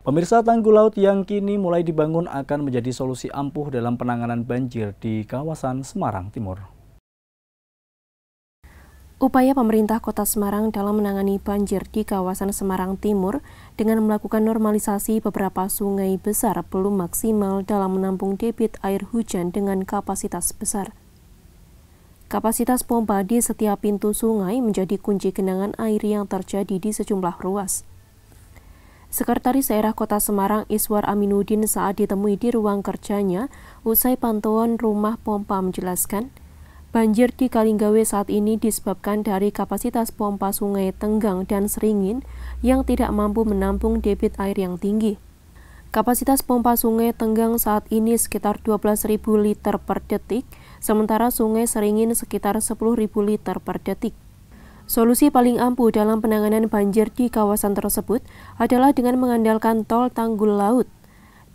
Pemirsa tanggul laut yang kini mulai dibangun akan menjadi solusi ampuh dalam penanganan banjir di kawasan Semarang Timur. Upaya pemerintah kota Semarang dalam menangani banjir di kawasan Semarang Timur dengan melakukan normalisasi beberapa sungai besar belum maksimal dalam menampung debit air hujan dengan kapasitas besar. Kapasitas pompa di setiap pintu sungai menjadi kunci genangan air yang terjadi di sejumlah ruas. Sekretaris Daerah Kota Semarang Iswar Aminuddin saat ditemui di ruang kerjanya usai pantauan rumah pompa menjelaskan, banjir di Kalinggawe saat ini disebabkan dari kapasitas pompa sungai Tenggang dan Seringin yang tidak mampu menampung debit air yang tinggi. Kapasitas pompa sungai Tenggang saat ini sekitar 12.000 liter per detik, sementara sungai Seringin sekitar 10.000 liter per detik. Solusi paling ampuh dalam penanganan banjir di kawasan tersebut adalah dengan mengandalkan tol tanggul laut,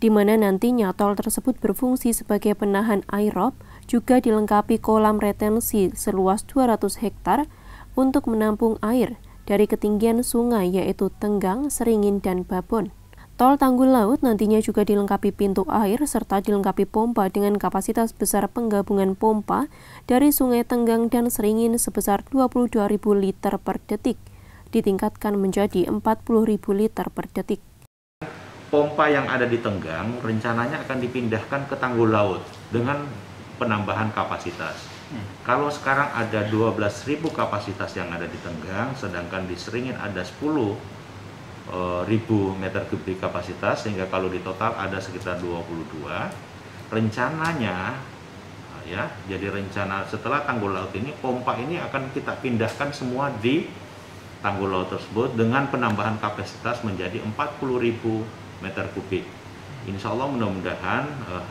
di mana nantinya tol tersebut berfungsi sebagai penahan air juga dilengkapi kolam retensi seluas 200 hektar untuk menampung air dari ketinggian sungai yaitu Tenggang, Seringin, dan Babon. Tol Tanggul Laut nantinya juga dilengkapi pintu air serta dilengkapi pompa dengan kapasitas besar penggabungan pompa dari Sungai Tenggang dan Seringin sebesar 22.000 liter per detik, ditingkatkan menjadi 40.000 liter per detik. Pompa yang ada di Tenggang rencananya akan dipindahkan ke Tanggul Laut dengan penambahan kapasitas. Hmm. Kalau sekarang ada 12.000 kapasitas yang ada di Tenggang, sedangkan di Seringin ada 10 Eh, ribu meter kubik kapasitas sehingga kalau di total ada sekitar 22 rencananya eh, ya jadi rencana setelah tanggul laut ini pompa ini akan kita pindahkan semua di tanggul laut tersebut dengan penambahan kapasitas menjadi ribu meter kubik Insya Allah mudah-mudahan eh,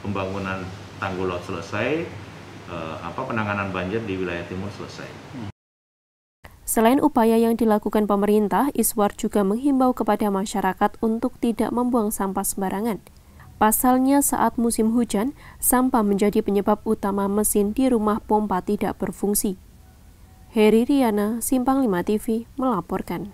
pembangunan tanggul laut selesai eh, apa penanganan banjir di wilayah timur selesai Selain upaya yang dilakukan pemerintah, Iswar juga menghimbau kepada masyarakat untuk tidak membuang sampah sembarangan. Pasalnya saat musim hujan, sampah menjadi penyebab utama mesin di rumah pompa tidak berfungsi. Heri Riana, Simpang 5 TV, melaporkan.